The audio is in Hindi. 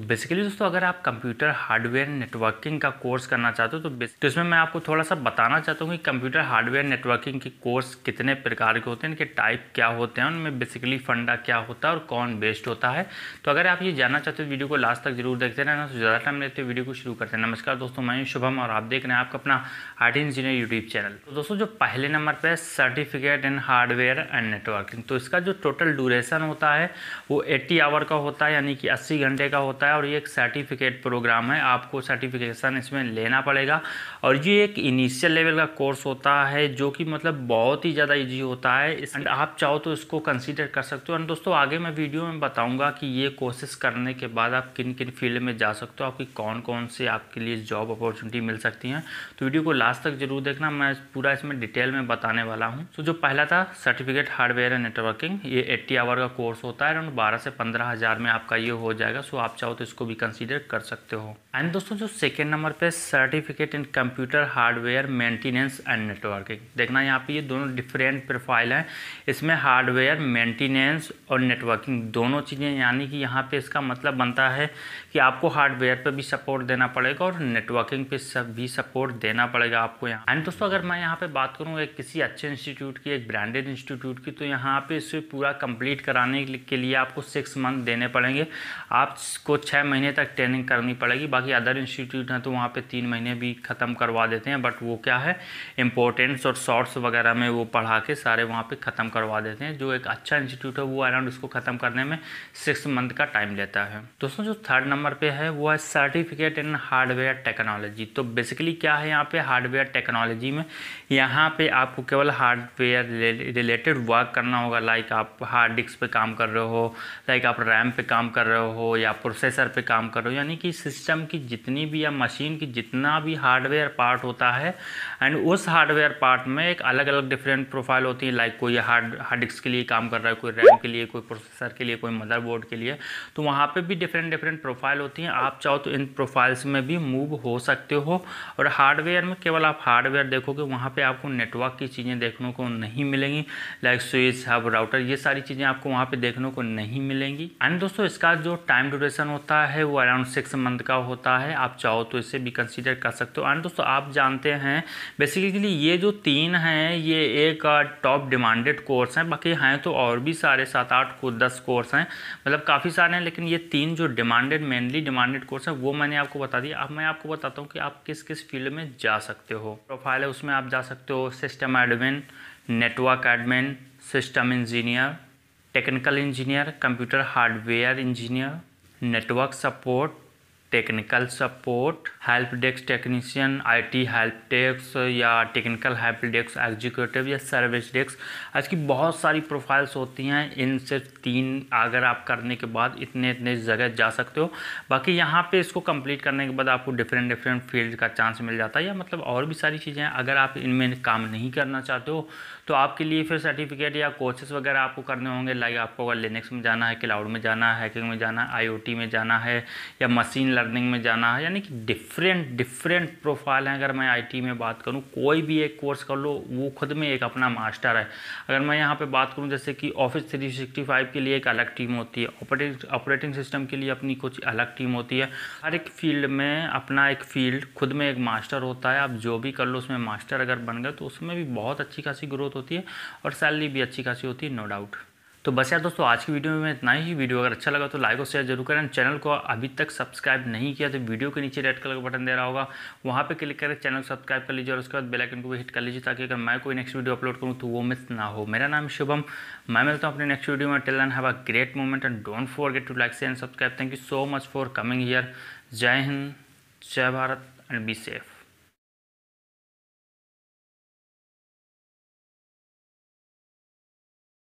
बेसिकली दोस्तों अगर आप कंप्यूटर हार्डवेयर नेटवर्किंग का कोर्स करना चाहते हो तो तो इसमें मैं आपको थोड़ा सा बताना चाहता हूँ कि कंप्यूटर हार्डवेयर नेटवर्किंग के कोर्स कितने प्रकार के होते हैं इनके टाइप क्या होते हैं उनमें बेसिकली फंडा क्या होता है और कौन बेस्ड होता है तो अगर आप ये जानना चाहते हो वीडियो को लास्ट तक जरूर देखते रहना तो ज़्यादा टाइम लेते वीडियो को शुरू करते हैं नमस्कार दोस्तों मैं हूँ शुभम और आप देख रहे हैं आपका अपना आर्ट इंजीनियर यूट्यूब चैनल तो दोस्तों जो पहले नंबर पर certificate in hardware and networking तो इसका जो टोटल ड्यूरेशन होता है वो एट्टी आवर का होता है यानी कि अस्सी घंटे का होता है होता है और ये एक सर्टिफिकेट प्रोग्राम है आपको सर्टिफिकेशन इसमें लेना पड़ेगा और ये एक इनिशियल लेवल का कोर्स होता है जो कि मतलब बहुत ही ज़्यादा ईजी होता है एंड आप चाहो तो इसको कंसिडर कर सकते हो एंड दोस्तों आगे मैं वीडियो में बताऊँगा कि ये कोशिश करने के बाद आप किन किन फील्ड में जा सकते हो आपकी कौन कौन से आपके लिए जॉब अपॉर्चुनिटी मिल सकती हैं तो वीडियो को लास्ट तक जरूर देखना मैं पूरा इसमें डिटेल में बताने वाला हूँ तो जो पहला था सर्टिफिकेट हार्डवेयर एंड नेटवर्किंग ये 80 आवर का कोर्स होता है अराउंड 12 से पंद्रह हज़ार में आपका ये हो जाएगा सो आप चाहो हो तो इसको भी कंसीडर कर सकते हो एंड दोस्तों जो सेकेंड नंबर पे certificate in computer hardware maintenance and networking देखना यहाँ पे ये दोनों डिफरेंट प्रोफाइल हैं इसमें हार्डवेयर मेंटेनेंस और नेटवर्किंग दोनों चीज़ें यानी कि यहाँ पे इसका मतलब बनता है कि आपको हार्डवेयर पर भी सपोर्ट देना पड़ेगा और नेटवर्किंग पे सब भी सपोर्ट देना पड़ेगा आपको यहाँ एंड दोस्तों अगर मैं यहाँ पर बात करूँ एक किसी अच्छे इंस्टीट्यूट की एक ब्रांडेड इंस्टीट्यूट की तो यहाँ पर इसे पूरा कंप्लीट कराने के लिए आपको सिक्स मंथ देने पड़ेंगे आपको छः महीने तक ट्रेनिंग करनी पड़ेगी बाकी अदर इंस्टीट्यूट हैं तो वहाँ पे तीन महीने भी ख़त्म करवा देते हैं बट वो क्या है इंपॉर्टेंस और शॉर्ट्स वगैरह में वो पढ़ा के सारे वहाँ पे ख़त्म करवा देते हैं जो एक अच्छा इंस्टीट्यूट है वो अराउंड उसको ख़त्म करने में सिक्स मंथ का टाइम लेता है दोस्तों जो थर्ड नंबर पर है वो है सर्टिफिकेट इन हार्डवेयर टेक्नोलॉजी तो बेसिकली क्या है यहाँ पर हार्डवेयर टेक्नोलॉजी में यहाँ पर आपको केवल हार्डवेयर रिलेटेड वर्क करना होगा लाइक आप हार्ड डिस्क पर काम कर रहे हो लाइक आप रैम पर काम कर रहे हो या प्रोसेस प्रेशर पे काम कर रहे हो यानी कि सिस्टम की जितनी भी या मशीन की जितना भी हार्डवेयर पार्ट होता है एंड उस हार्डवेयर पार्ट में एक अलग अलग डिफरेंट प्रोफाइल होती है लाइक कोई हार्ड हार्ड डिस्क के लिए काम कर रहा है कोई रैम के लिए कोई प्रोसेसर के लिए कोई मदरबोर्ड के लिए तो वहाँ पर भी डिफरेंट डिफरेंट प्रोफाइल होती हैं आप चाहो तो इन प्रोफाइल्स में भी मूव हो सकते हो और हार्डवेयर में केवल आप हार्डवेयर देखोगे वहाँ पर आपको नेटवर्क की चीज़ें देखने को नहीं मिलेंगी लाइक स्विच हब राउटर ये सारी चीज़ें आपको वहाँ पर देखने को नहीं मिलेंगी एंड दोस्तों इसका जो टाइम ड्यूरेशन होता होता है वो अराउंड सिक्स मंथ का होता है आप चाहो तो इसे भी कंसीडर कर सकते हो एंड दोस्तों आप जानते हैं बेसिकली ये जो तीन हैं ये एक टॉप डिमांडेड कोर्स हैं बाकी हैं तो और भी सारे सात आठ को दस कोर्स हैं मतलब काफ़ी सारे हैं लेकिन ये तीन जो डिमांडेड मेनली डिमांडेड कोर्स हैं वो मैंने आपको बता दिया अब मैं आपको बताता हूँ कि आप किस किस फील्ड में जा सकते हो प्रोफाइल है उसमें आप जा सकते हो system admin network admin system engineer technical engineer computer hardware engineer network support technical support help desk technician IT help desk या टेक्निकल हेल्प डेस्क एग्जीक्यूटिव या सर्विस डेस्क आज की बहुत सारी प्रोफाइल्स होती हैं इन सिर्फ तीन अगर आप करने के बाद इतने इतने जगह जा सकते हो बाकी यहाँ पे इसको कंप्लीट करने के बाद आपको डिफरेंट डिफरेंट फील्ड का चांस मिल जाता है या मतलब और भी सारी चीज़ें अगर आप इनमें काम नहीं करना चाहते हो तो आपके लिए फिर सर्टिफिकेट या कोर्सेस वगैरह आपको करने होंगे लाइक आपको अगर लिनक्स में जाना है क्लाउड में जाना है हैकिंग में जाना है आई में जाना है या मशीन लर्निंग में जाना है यानी कि डिफरेंट डिफरेंट प्रोफाइल हैं अगर मैं आईटी में बात करूं कोई भी एक कोर्स कर लो वो खुद में एक अपना मास्टर है अगर मैं यहाँ पे बात करूं जैसे कि ऑफिस 365 के लिए एक अलग टीम होती है ऑपरेटिंग ऑपरेटिंग सिस्टम के लिए अपनी कुछ अलग टीम होती है हर एक फील्ड में अपना एक फील्ड खुद में एक मास्टर होता है आप जो भी कर लो उसमें मास्टर अगर बन गए तो उसमें भी बहुत अच्छी खासी ग्रोथ होती है और सैलरी भी अच्छी खासी होती है नो डाउट तो बस यार दोस्तों आज की वीडियो में इतना ही वीडियो अगर अच्छा लगा तो लाइक और शेयर जरूर करें चैनल को अभी तक सब्सक्राइब नहीं किया तो वीडियो के नीचे रेड कलर का बटन दे रहा होगा वहाँ पे क्लिक करें चैनल को सब्सक्राइब कर लीजिए और उसके बाद आइकन को भी हिट कर लीजिए ताकि अगर मैं कोई नेक्स्ट वीडियो अपलोड करूँ तो वो मिस ना हो मेरा नाम शुभम मैं मिलता हूँ अपने नेक्स्ट वीडियो में till and have a great moment and don't forget to like share and subscribe thank you so much for coming here जय हिंद जय भारत एंड बी सेफ